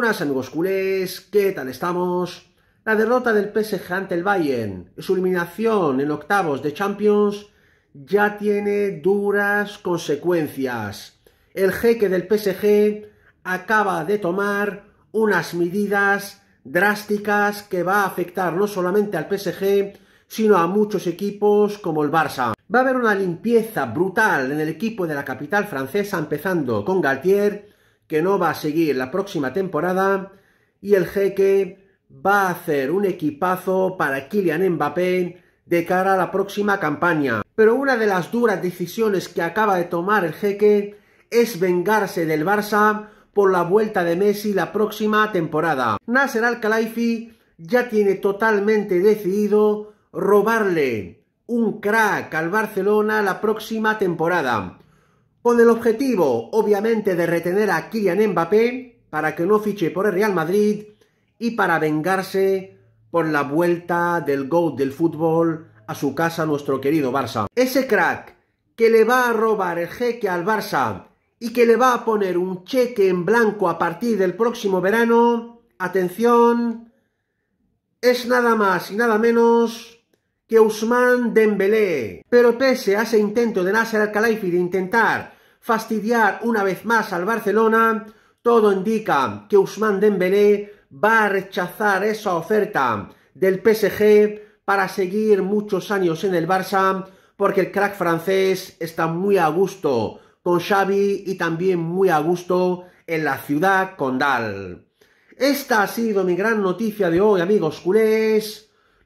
buenas amigos culés, ¿qué tal estamos? La derrota del PSG ante el Bayern su eliminación en octavos de Champions ya tiene duras consecuencias. El jeque del PSG acaba de tomar unas medidas drásticas que va a afectar no solamente al PSG, sino a muchos equipos como el Barça. Va a haber una limpieza brutal en el equipo de la capital francesa, empezando con Galtier, que no va a seguir la próxima temporada y el jeque va a hacer un equipazo para Kylian Mbappé de cara a la próxima campaña. Pero una de las duras decisiones que acaba de tomar el jeque es vengarse del Barça por la vuelta de Messi la próxima temporada. Nasser Al-Khelaifi ya tiene totalmente decidido robarle un crack al Barcelona la próxima temporada con el objetivo obviamente de retener a Kylian Mbappé para que no fiche por el Real Madrid y para vengarse por la vuelta del GOAT del fútbol a su casa nuestro querido Barça. Ese crack que le va a robar el jeque al Barça y que le va a poner un cheque en blanco a partir del próximo verano, atención, es nada más y nada menos que Ousmane Dembélé. Pero pese a ese intento de Nasser Al-Khelaifi de intentar fastidiar una vez más al Barcelona, todo indica que Ousmane Dembélé va a rechazar esa oferta del PSG para seguir muchos años en el Barça, porque el crack francés está muy a gusto con Xavi y también muy a gusto en la ciudad condal. Esta ha sido mi gran noticia de hoy, amigos culés.